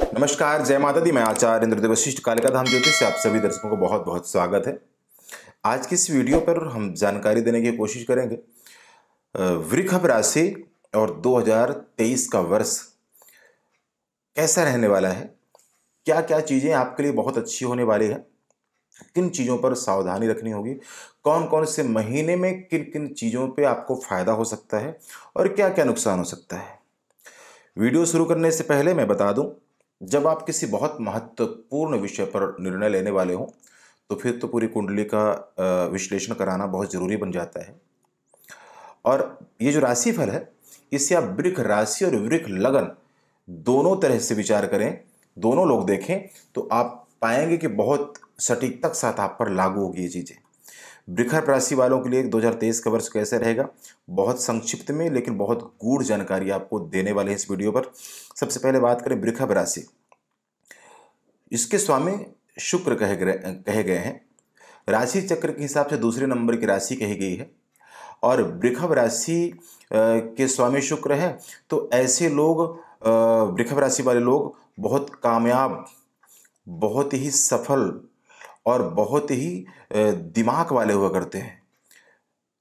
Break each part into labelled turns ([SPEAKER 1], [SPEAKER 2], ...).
[SPEAKER 1] नमस्कार जय माता दी मैं आचार्य इंद्रदेव वशिष्ठ कालिका धाम ज्योतिष से आप सभी दर्शकों को बहुत बहुत स्वागत है आज की इस वीडियो पर हम जानकारी देने की कोशिश करेंगे वृखभ राशि और 2023 का वर्ष कैसा रहने वाला है क्या क्या चीज़ें आपके लिए बहुत अच्छी होने वाली है किन चीज़ों पर सावधानी रखनी होगी कौन कौन से महीने में किन किन चीज़ों पे आपको फ़ायदा हो सकता है और क्या क्या नुकसान हो सकता है वीडियो शुरू करने से पहले मैं बता दूं जब आप किसी बहुत महत्वपूर्ण विषय पर निर्णय लेने वाले हों तो फिर तो पूरी कुंडली का विश्लेषण कराना बहुत ज़रूरी बन जाता है और ये जो राशि फल है इससे आप वृक्ष राशि और वृक्ष लगन दोनों तरह से विचार करें दोनों लोग देखें तो आप पाएंगे कि बहुत सटीकता के साथ आप पर लागू होगी ये चीज़ें वृखर राशि वालों के लिए 2023 का वर्ष कैसे रहेगा बहुत संक्षिप्त में लेकिन बहुत गूढ़ जानकारी आपको देने वाले हैं इस वीडियो पर सबसे पहले बात करें वृखभ राशि इसके स्वामी शुक्र कहे गए कहे गए हैं राशि चक्र के हिसाब से दूसरे नंबर की राशि कही गई है और वृखभ राशि के स्वामी शुक्र है तो ऐसे लोग वृखभ राशि वाले लोग बहुत कामयाब बहुत ही सफल और बहुत ही दिमाग वाले हुआ करते हैं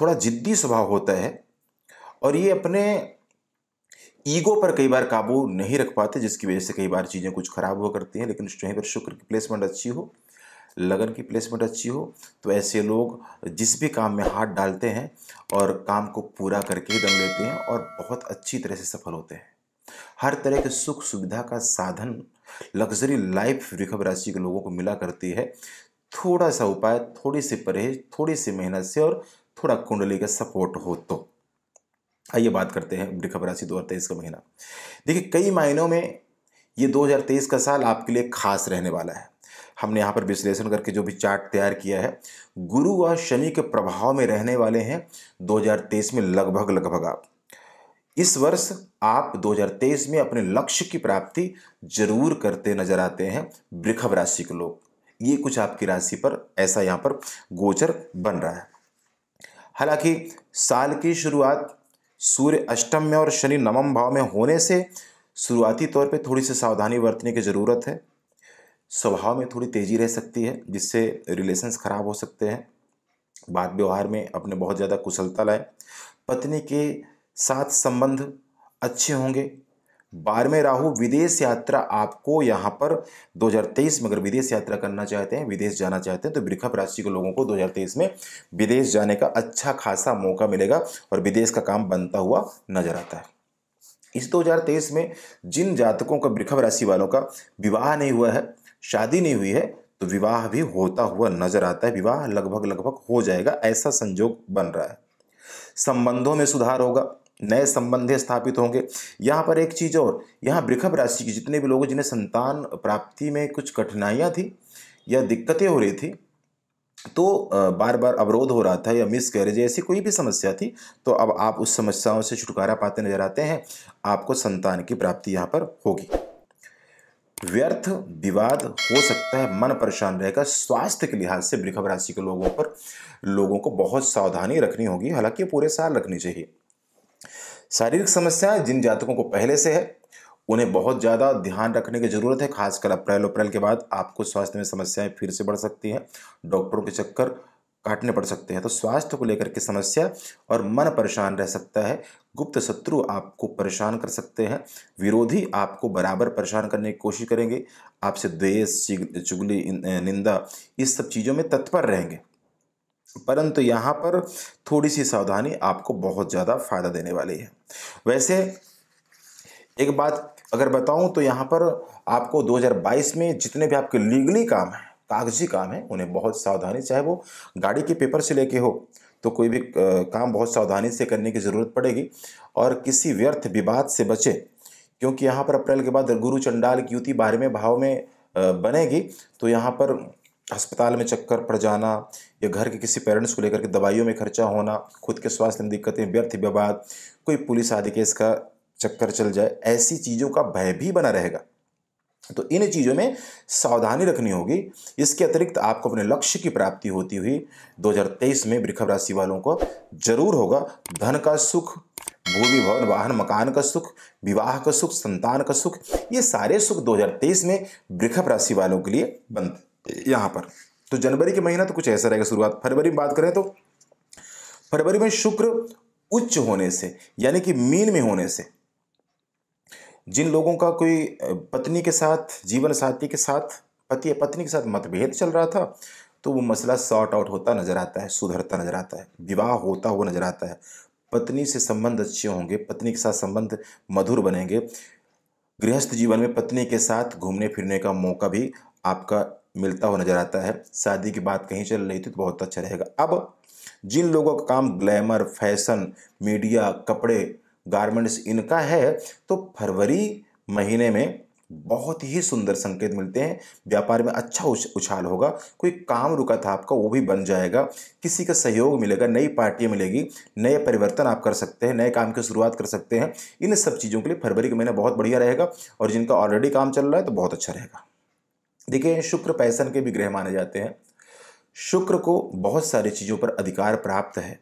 [SPEAKER 1] थोड़ा ज़िद्दी स्वभाव होता है और ये अपने ईगो पर कई बार काबू नहीं रख पाते जिसकी वजह से कई बार चीज़ें कुछ ख़राब हुआ करती हैं लेकिन यहीं पर शुक्र की प्लेसमेंट अच्छी हो लगन की प्लेसमेंट अच्छी हो तो ऐसे लोग जिस भी काम में हाथ डालते हैं और काम को पूरा करके ही दम लेते हैं और बहुत अच्छी तरह से सफल होते हैं हर तरह के सुख सुविधा का साधन लग्जरी लाइफ ऋखभ राशि के लोगों को मिला करती है थोड़ा सा उपाय थोड़ी सी परहेज थोड़ी सी मेहनत से और थोड़ा कुंडली का सपोर्ट हो तो आइए बात करते हैं वृखभ राशि दो का महीना देखिए कई मायनों में ये 2023 का साल आपके लिए खास रहने वाला है हमने यहाँ पर विश्लेषण करके जो भी चार्ट तैयार किया है गुरु व शनि के प्रभाव में रहने वाले हैं 2023 में लगभग लगभग आप इस वर्ष आप 2023 में अपने लक्ष्य की प्राप्ति जरूर करते नजर आते हैं वृखभ राशि के लोग ये कुछ आपकी राशि पर ऐसा यहाँ पर गोचर बन रहा है हालांकि साल की शुरुआत सूर्य अष्टम में और शनि नवम भाव में होने से शुरुआती तौर पे थोड़ी सी सावधानी बरतने की ज़रूरत है स्वभाव में थोड़ी तेज़ी रह सकती है जिससे रिलेशन्स खराब हो सकते हैं बात व्यवहार में अपने बहुत ज़्यादा कुशलता लाए पत्नी के साथ संबंध अच्छे होंगे बारहवें राहु विदेश यात्रा आपको यहाँ पर 2023 में अगर विदेश यात्रा करना चाहते हैं विदेश जाना चाहते हैं तो वृखभ राशि के लोगों को 2023 में विदेश जाने का अच्छा खासा मौका मिलेगा और विदेश का काम बनता हुआ नजर आता है इस 2023 में जिन जातकों का वृखभ राशि वालों का विवाह नहीं हुआ है शादी नहीं हुई है तो विवाह भी होता हुआ नजर आता है विवाह लगभग लगभग हो जाएगा ऐसा संजोग बन रहा है संबंधों में सुधार होगा नए संबंध स्थापित होंगे यहाँ पर एक चीज़ और यहाँ वृखभ राशि के जितने भी लोग जिन्हें संतान प्राप्ति में कुछ कठिनाइयाँ थी या दिक्कतें हो रही थी तो बार बार अवरोध हो रहा था या मिस कैरेज ऐसी कोई भी समस्या थी तो अब आप उस समस्याओं से छुटकारा पाते नजर आते हैं आपको संतान की प्राप्ति यहाँ पर होगी व्यर्थ विवाद हो सकता है मन परेशान रहेगा स्वास्थ्य के लिहाज से वृखभ राशि के लोगों पर लोगों को बहुत सावधानी रखनी होगी हालांकि पूरे साल रखनी चाहिए शारीरिक समस्या जिन जातकों को पहले से है उन्हें बहुत ज़्यादा ध्यान रखने की ज़रूरत है खासकर अप्रैल अप्रैल के बाद आपको स्वास्थ्य में समस्याएं फिर से बढ़ सकती हैं डॉक्टरों के चक्कर काटने पड़ सकते हैं तो स्वास्थ्य को लेकर के समस्या और मन परेशान रह सकता है गुप्त शत्रु आपको परेशान कर सकते हैं विरोधी आपको बराबर परेशान करने की कोशिश करेंगे आपसे द्वेष चुगली निंदा इस सब चीज़ों में तत्पर रहेंगे परंतु यहाँ पर थोड़ी सी सावधानी आपको बहुत ज़्यादा फायदा देने वाली है वैसे एक बात अगर बताऊँ तो यहाँ पर आपको 2022 में जितने भी आपके लीगली काम हैं कागजी काम है उन्हें बहुत सावधानी चाहे वो गाड़ी के पेपर से लेके हो तो कोई भी काम बहुत सावधानी से करने की ज़रूरत पड़ेगी और किसी व्यर्थ विवाद से बचे क्योंकि यहाँ पर अप्रैल के बाद गुरु चंडाल की युति बारहवें भाव में बनेगी तो यहाँ पर अस्पताल में चक्कर पड़ जाना या घर के किसी पेरेंट्स को लेकर के दवाइयों में खर्चा होना खुद के स्वास्थ्य में दिक्कतें व्यर्थ विवाद कोई पुलिस आदि केस का चक्कर चल जाए ऐसी चीज़ों का भय भी बना रहेगा तो इन चीज़ों में सावधानी रखनी होगी इसके अतिरिक्त आपको अपने लक्ष्य की प्राप्ति होती हुई 2023 में वृखभ राशि वालों को जरूर होगा धन का सुख भूमि भवन वाहन मकान का सुख विवाह का सुख संतान का सुख ये सारे सुख 2023 में वृखभ राशि वालों के लिए बनते यहाँ पर तो जनवरी के महीना तो कुछ ऐसा रहेगा शुरुआत फरवरी में बात करें तो फरवरी में शुक्र उच्च होने से यानी कि मीन में होने से जिन लोगों का कोई पत्नी के साथ जीवन साथी के साथ पति या पत्नी के साथ मतभेद चल रहा था तो वो मसला सॉर्ट आउट होता नजर आता है सुधरता नजर आता है विवाह होता हुआ नजर आता है पत्नी से संबंध अच्छे होंगे पत्नी के साथ संबंध मधुर बनेंगे गृहस्थ जीवन में पत्नी के साथ घूमने फिरने का मौका भी आपका मिलता हुआ नजर आता है शादी की बात कहीं चल रही थी तो बहुत अच्छा रहेगा अब जिन लोगों का काम ग्लैमर फैशन मीडिया कपड़े गारमेंट्स इनका है तो फरवरी महीने में बहुत ही सुंदर संकेत मिलते हैं व्यापार में अच्छा उछ, उछाल होगा कोई काम रुका था आपका वो भी बन जाएगा किसी का सहयोग मिलेगा नई पार्टियाँ मिलेगी नए परिवर्तन आप कर सकते हैं नए काम की शुरुआत कर सकते हैं इन सब चीज़ों के लिए फरवरी का महीना बहुत बढ़िया रहेगा और जिनका ऑलरेडी काम चल रहा है तो बहुत अच्छा रहेगा देखिए शुक्र पैसन के भी ग्रह माने जाते हैं शुक्र को बहुत सारी चीज़ों पर अधिकार प्राप्त है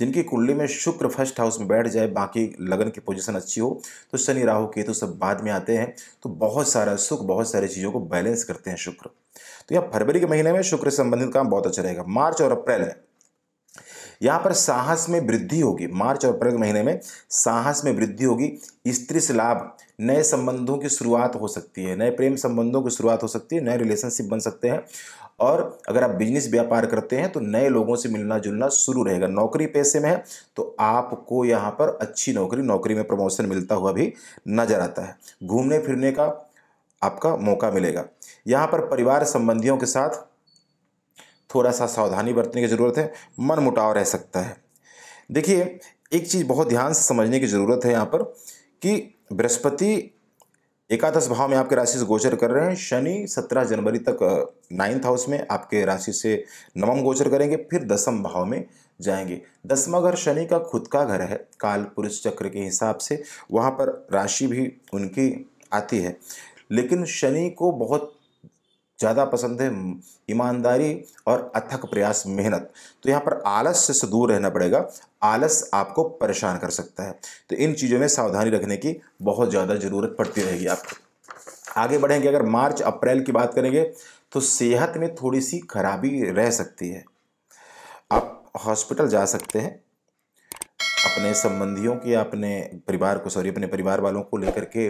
[SPEAKER 1] जिनकी कुंडली में शुक्र फर्स्ट हाउस में बैठ जाए बाकी लगन की पोजीशन अच्छी हो तो शनि राहु केतु सब बाद में आते हैं तो बहुत सारा सुख बहुत सारी चीज़ों को बैलेंस करते हैं शुक्र तो यह फरवरी के महीने में शुक्र संबंधित काम बहुत अच्छा रहेगा मार्च और अप्रैल में यहाँ पर साहस में वृद्धि होगी मार्च और अप्रैल के महीने में साहस में वृद्धि होगी स्त्री से लाभ नए संबंधों की शुरुआत हो सकती है नए प्रेम संबंधों की शुरुआत हो सकती है नए रिलेशनशिप बन सकते हैं और अगर आप बिजनेस व्यापार करते हैं तो नए लोगों से मिलना जुलना शुरू रहेगा नौकरी पैसे में है तो आपको यहाँ पर अच्छी नौकरी नौकरी में प्रमोशन मिलता हुआ भी नजर आता है घूमने फिरने का आपका मौका मिलेगा यहाँ पर परिवार संबंधियों के साथ थोड़ा सा सावधानी बरतने की ज़रूरत है मन मुटाव रह सकता है देखिए एक चीज़ बहुत ध्यान से समझने की ज़रूरत है यहाँ पर कि बृहस्पति एकादश भाव में आपके राशि से गोचर कर रहे हैं शनि सत्रह जनवरी तक नाइन्थ हाउस में आपके राशि से नवम गोचर करेंगे फिर दसम भाव में जाएंगे दसम घर शनि का खुद का घर है काल पुरुष चक्र के हिसाब से वहाँ पर राशि भी उनकी आती है लेकिन शनि को बहुत ज़्यादा पसंद है ईमानदारी और अथक प्रयास मेहनत तो यहाँ पर आलस्य से दूर रहना पड़ेगा आलस आपको परेशान कर सकता है तो इन चीज़ों में सावधानी रखने की बहुत ज़्यादा ज़रूरत पड़ती रहेगी आपको आगे बढ़ेंगे अगर मार्च अप्रैल की बात करेंगे तो सेहत में थोड़ी सी खराबी रह सकती है आप हॉस्पिटल जा सकते हैं अपने संबंधियों के अपने परिवार को सॉरी अपने परिवार वालों को लेकर के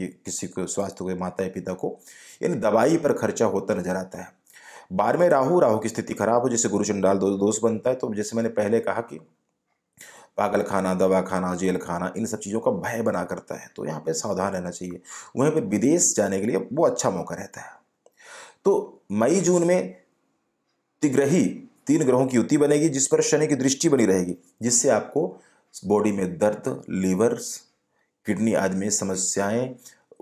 [SPEAKER 1] ये किसी को स्वास्थ्य को माता या पिता को यानी दवाई पर खर्चा होता नजर आता है बार में राहु राहु की स्थिति खराब हो जैसे गुरुचंडाल दोस्त दो, बनता है तो जैसे मैंने पहले कहा कि पागल खाना दवा खाना जेल खाना इन सब चीज़ों का भय बना करता है तो यहाँ पे सावधान रहना चाहिए वहीं पे विदेश जाने के लिए वो अच्छा मौका रहता है तो मई जून में तिग्रही तीन ग्रहों की युति बनेगी जिस पर शनि की दृष्टि बनी रहेगी जिससे आपको बॉडी में दर्द लीवर्स किडनी आदि में समस्याएं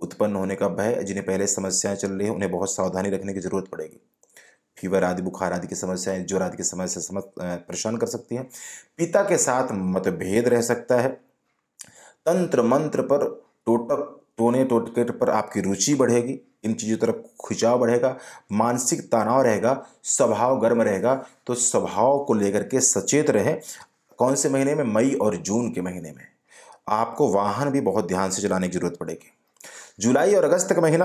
[SPEAKER 1] उत्पन्न होने का भय जिन्हें पहले समस्याएं चल रही हैं उन्हें बहुत सावधानी रखने की जरूरत पड़ेगी फीवर आदि बुखार आदि की समस्याएं ज्वर आदि की समस्या समझ परेशान कर सकती हैं पिता के साथ मतभेद रह सकता है तंत्र मंत्र पर टोटक टोने टोटकेट पर आपकी रुचि बढ़ेगी इन चीज़ों तरफ खिंचाव बढ़ेगा मानसिक तनाव रहेगा स्वभाव गर्म रहेगा तो स्वभाव को लेकर के सचेत रहें कौन से महीने में मई और जून के महीने में आपको वाहन भी बहुत ध्यान से चलाने की ज़रूरत पड़ेगी जुलाई और अगस्त का महीना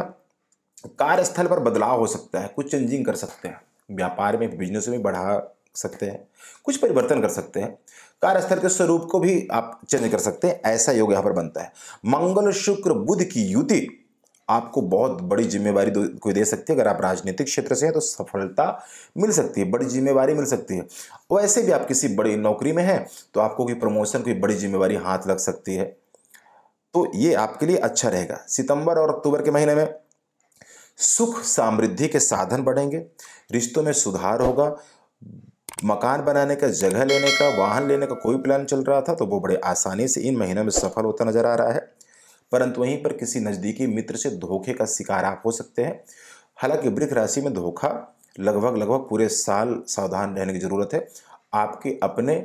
[SPEAKER 1] कार्यस्थल पर बदलाव हो सकता है कुछ चेंजिंग कर सकते हैं व्यापार में बिजनेस में बढ़ा सकते हैं कुछ परिवर्तन कर सकते हैं कार्यस्थल के स्वरूप को भी आप चेंज कर सकते हैं ऐसा योग यहाँ पर बनता है मंगल शुक्र बुध की युति आपको बहुत बड़ी जिम्मेवारी कोई दे सकती है अगर आप राजनीतिक क्षेत्र से हैं तो सफलता मिल सकती है बड़ी जिम्मेवारी मिल सकती है वैसे भी आप किसी बड़ी नौकरी में हैं तो आपको कोई प्रमोशन कोई बड़ी जिम्मेवारी हाथ लग सकती है तो ये आपके लिए अच्छा रहेगा सितंबर और अक्टूबर के महीने में सुख समृद्धि के साधन बढ़ेंगे रिश्तों में सुधार होगा मकान बनाने का जगह लेने का वाहन लेने का कोई प्लान चल रहा था तो वो बड़े आसानी से इन महीनों में सफल होता नजर आ रहा है परंतु वहीं पर किसी नज़दीकी मित्र से धोखे का शिकार आप हो सकते हैं हालांकि वृक्ष राशि में धोखा लगभग लगभग पूरे साल सावधान रहने की ज़रूरत है आपके अपने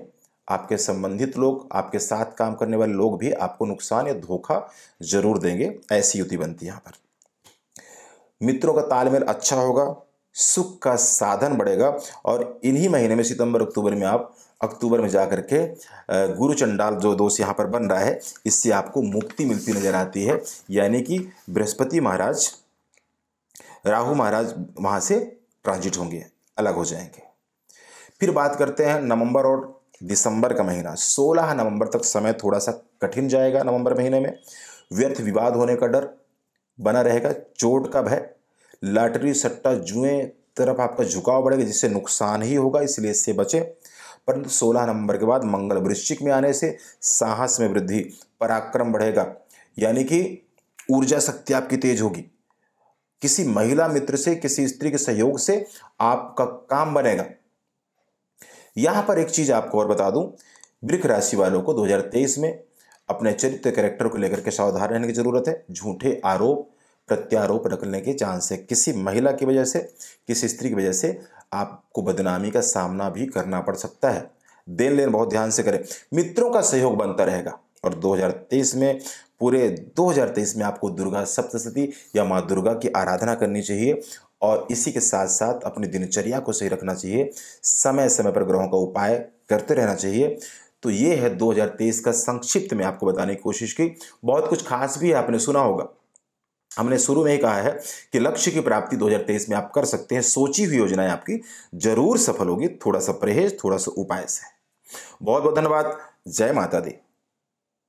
[SPEAKER 1] आपके संबंधित लोग आपके साथ काम करने वाले लोग भी आपको नुकसान या धोखा जरूर देंगे ऐसी युति बनती है यहाँ पर मित्रों का तालमेल अच्छा होगा सुख का साधन बढ़ेगा और इन्हीं महीने में सितंबर अक्टूबर में आप अक्टूबर में जा के गुरु चंडाल जो दोष यहाँ पर बन रहा है इससे आपको मुक्ति मिलती नजर आती है यानी कि बृहस्पति महाराज राहु महाराज वहाँ से ट्रांजिट होंगे अलग हो जाएंगे फिर बात करते हैं नवंबर और दिसंबर का महीना 16 नवंबर तक समय थोड़ा सा कठिन जाएगा नवंबर महीने में व्यर्थ विवाद होने का डर बना रहेगा चोट का भय लॉटरी सट्टा जुए तरफ आपका झुकाव बढ़ेगा जिससे नुकसान ही होगा इसलिए इससे बचें परंतु सोलह नंबर के बाद मंगल वृश्चिक में आने से साहस में वृद्धि पराक्रम बढ़ेगा यानी कि ऊर्जा शक्ति आपकी तेज होगी किसी महिला मित्र से किसी स्त्री के सहयोग से आपका काम बनेगा यहां पर एक चीज आपको और बता दूं वृक्ष राशि वालों को 2023 में अपने चरित्र कैरेक्टर को लेकर के सावधान रहने की जरूरत है झूठे आरोप प्रत्यारोप रखने के चांस है किसी महिला की वजह से किसी स्त्री की वजह से आपको बदनामी का सामना भी करना पड़ सकता है देन लेन बहुत ध्यान से करें मित्रों का सहयोग बनता रहेगा और 2023 में पूरे 2023 में आपको दुर्गा सप्तशती या माँ दुर्गा की आराधना करनी चाहिए और इसी के साथ साथ अपनी दिनचर्या को सही रखना चाहिए समय समय पर ग्रहों का उपाय करते रहना चाहिए तो ये है 2023 का संक्षिप्त में आपको बताने की कोशिश की बहुत कुछ खास भी है आपने सुना होगा हमने शुरू में ही कहा है कि लक्ष्य की प्राप्ति 2023 में आप कर सकते हैं सोची हुई योजनाएं आपकी जरूर सफल होगी थोड़ा सा परहेज थोड़ा सा उपाय से बहुत बहुत धन्यवाद जय माता दी